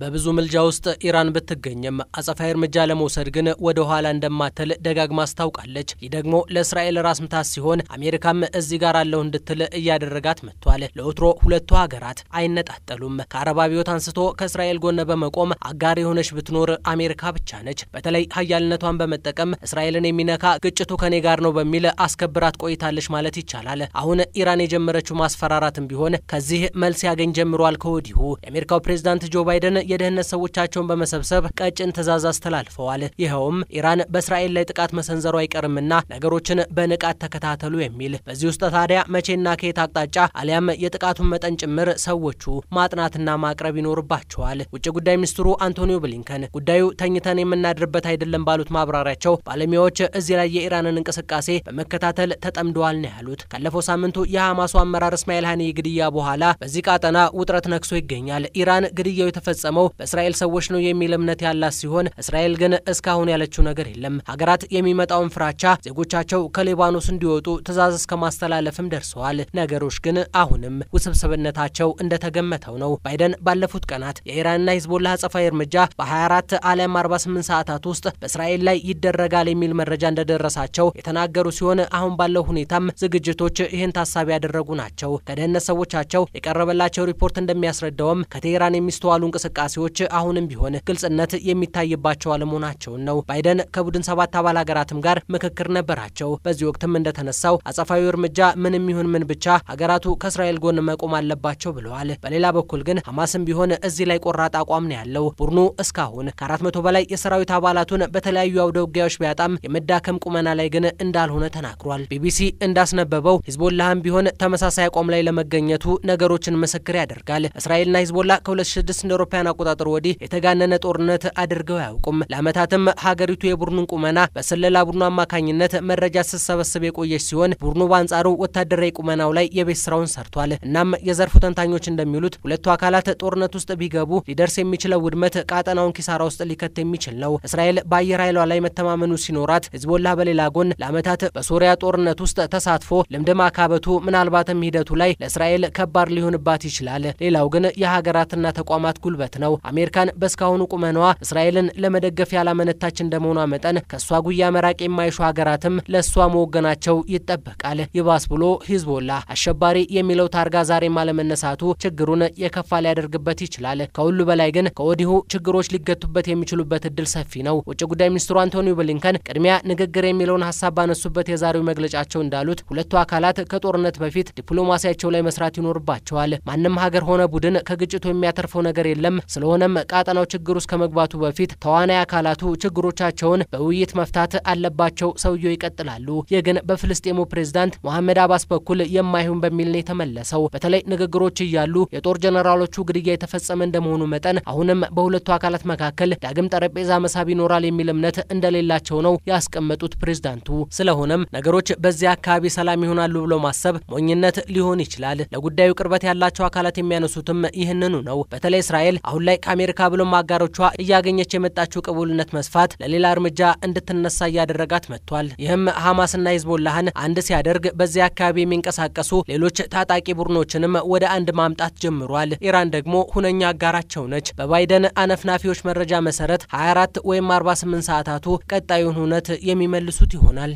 በብዙ ምልጃ ውስጥ ኢራን ብትገኝም አጸፋዊ እርምጃ ለመውሰድ ግን ወደ ኋላ እንደማትል ደጋግማ አስታውቃለች። ይህ ደግሞ ለእስራኤል ራስ ምታት ሲሆን አሜሪካም እዚህ ጋር አለው እንድትል እያደረጋት መጥቷል። ለወትሮ ሁለቱ ሀገራት አይነጣጠሉም። ከአረብ አብዮት አንስቶ ከእስራኤል ጎን በመቆም አጋር የሆነች ብትኖር አሜሪካ ብቻ ነች። በተለይ ሀያልነቷን በመጠቀም እስራኤልን የሚነካ ግጭቱ ከኔ ጋር ነው በሚል አስከብራት ቆይታለች ማለት ይቻላል። አሁን ኢራን የጀመረችው ማስፈራራትም ቢሆን ከዚህ መልስ ያገኝ ጀምሯል ከወዲሁ የአሜሪካው ፕሬዚዳንት ጆ ባይደን የደህንነት ሰዎቻቸውን በመሰብሰብ ቀጭን ትዕዛዝ አስተላልፈዋል። ይኸውም ኢራን በእስራኤል ላይ ጥቃት መሰንዘሩ አይቀርምና ነገሮችን በንቃት ተከታተሉ የሚል። በዚህ ውስጥ ታዲያ መቼና ከየት አቅጣጫ አሊያም የጥቃቱን መጠን ጭምር ሰዎቹ ማጥናትና ማቅረብ ይኖርባቸዋል። ውጭ ጉዳይ ሚኒስትሩ አንቶኒዮ ብሊንከን ጉዳዩ ተኝተን የምናድርበት አይደለም ባሉት ማብራሪያቸው ባለሙያዎች እዚህ ላይ የኢራንን እንቅስቃሴ በመከታተል ተጠምደዋል ነው ያሉት። ካለፈው ሳምንቱ የሐማሱ አመራር እስማኤል ሀኒ ግድያ በኋላ በዚህ ቃጠና ውጥረት ነግሶ ይገኛል። ኢራን ግድያው የተፈጸመው የሚፈጸመው በእስራኤል ሰዎች ነው የሚል እምነት ያላት ሲሆን እስራኤል ግን እስካሁን ያለችው ነገር የለም። ሀገራት የሚመጣውን ፍራቻ ዜጎቻቸው ከሊባኖስ እንዲወጡ ትዕዛዝ እስከ ማስተላለፍም ደርሰዋል። ነገሮች ግን አሁንም ውስብስብነታቸው እንደተገመተው ነው። ባይደን ባለፉት ቀናት የኢራንና ሂዝቦላ አጸፋዊ እርምጃ በ24 አሊያም 48 ሰዓታት ውስጥ በእስራኤል ላይ ይደረጋል የሚል መረጃ እንደደረሳቸው የተናገሩ ሲሆን አሁን ባለው ሁኔታም ዝግጅቶች ይህን ታሳቢ ያደረጉ ናቸው። ከደህንነት ሰዎቻቸው የቀረበላቸው ሪፖርት እንደሚያስረዳውም ከቴህራን የሚስተዋሉ እንቅስቃሴ እንቅስቃሴዎች አሁንም ቢሆን ግልጽነት የሚታይባቸው አለመሆናቸውን ነው። ባይደን ከቡድን ሰባት አባል ሀገራትም ጋር ምክክር ነበራቸው። በዚህ ወቅትም እንደተነሳው አጸፋዊ እርምጃ ምንም ይሁን ምን ብቻ ሀገራቱ ከእስራኤል ጎን መቆም አለባቸው ብለዋል። በሌላ በኩል ግን ሐማስም ቢሆን እዚህ ላይ ቆራጥ አቋም ነው ያለው። ቡድኑ እስካሁን ከአራት መቶ በላይ የሰራዊት አባላቱን በተለያዩ አውደ ውጊያዎች ቢያጣም የመዳከም ቁመና ላይ ግን እንዳልሆነ ተናግሯል። ቢቢሲ እንዳስነበበው ሂዝቦላህም ቢሆን ተመሳሳይ አቋም ላይ ለመገኘቱ ነገሮችን ምስክር ያደርጋል። እስራኤልና ሂዝቦላ ከ2006 እንደ አውሮፓውያን አቆጣጠር ወዲህ የተጋነነ ጦርነት አድርገው አያውቁም። ለአመታትም ሀገሪቱ የቡድኑን ቁመና በስለላ ቡድኑ አማካኝነት መረጃ ስትሰበስብ የቆየች ሲሆን ቡድኑ በአንጻሩ ወታደራዊ ቁመናው ላይ የቤት ስራውን ሰርቷል። እናም የዘርፉ ተንታኞች እንደሚሉት ሁለቱ አካላት ጦርነት ውስጥ ቢገቡ ሊደርስ የሚችለው ውድመት ቃጠናውን ኪሳራ ውስጥ ሊከት የሚችል ነው። እስራኤል በአየር ኃይሏ ላይ መተማመኑ ሲኖራት፣ ህዝቦላ በሌላ ጎን ለዓመታት በሶሪያ ጦርነት ውስጥ ተሳትፎ ልምድ ማካበቱ ምናልባትም ሂደቱ ላይ ለእስራኤል ከባድ ሊሆንባት ይችላል። ሌላው ግን የሀገራትና ተቋማት ጉልበት ነው። ነው። አሜሪካን በእስካሁኑ ቁመኗ እስራኤልን ለመደገፍ ያላመነታች እንደመሆኗ መጠን ከእሷ ጉያ መራቅ የማይሹ ሀገራትም ለእሷ መወገናቸው ይጠበቃል። ይባስ ብሎ ሂዝቦላ አሸባሪ የሚለው ታርጋ ዛሬም አለመነሳቱ ችግሩን የከፋ ሊያደርግበት ይችላል። ከሁሉ በላይ ግን ከወዲሁ ችግሮች ሊገቱበት የሚችሉበት እድል ሰፊ ነው። ውጭ ጉዳይ ሚኒስትሩ አንቶኒ ብሊንከን ቅድሚያ ንግግር የሚለውን ሀሳብ ባነሱበት የዛሬው መግለጫቸው እንዳሉት ሁለቱ አካላት ከጦርነት በፊት ዲፕሎማሲያቸው ላይ መስራት ይኖርባቸዋል። ማንም ሀገር ሆነ ቡድን ከግጭቱ የሚያተርፈው ነገር የለም። ስለሆነም ቃጠናው ችግር ውስጥ ከመግባቱ በፊት ተዋናይ አካላቱ ችግሮቻቸውን በውይይት መፍታት አለባቸው። ሰውየው ይቀጥላሉ። ይህ ግን በፍልስጤሙ ፕሬዝዳንት ሞሐመድ አባስ በኩል የማይሆን በሚል ነው የተመለሰው። በተለይ ንግግሮች እያሉ የጦር ጀነራሎቹ ግድያ የተፈጸመ እንደመሆኑ መጠን አሁንም በሁለቱ አካላት መካከል ዳግም ጠረጴዛ መሳብ ይኖራል የሚል እምነት እንደሌላቸው ነው ያስቀመጡት ፕሬዝዳንቱ። ስለሆነም ነገሮች በዚያ አካባቢ ሰላም ይሆናሉ ብሎ ማሰብ ሞኝነት ሊሆን ይችላል። ለጉዳዩ ቅርበት ያላቸው አካላት የሚያነሱትም ይህንኑ ነው። በተለይ እስራኤል አሁን አሁን ላይ ከአሜሪካ ብሎም አጋሮቿ እያገኘች የመጣችው ቅቡልነት መስፋት ለሌላ እርምጃ እንድትነሳ እያደረጋት መጥቷል። ይህም ሐማስና ሂዝቦላህን አንድ ሲያደርግ በዚያ አካባቢ የሚንቀሳቀሱ ሌሎች ታጣቂ ቡድኖችንም ወደ አንድ ማምጣት ጀምሯል። ኢራን ደግሞ ሁነኛ አጋራቸው ነች። በባይደን አነፍናፊዎች መረጃ መሰረት 24 ወይም 48 ሰዓታቱ ቀጣዩን ሁነት የሚመልሱት ይሆናል።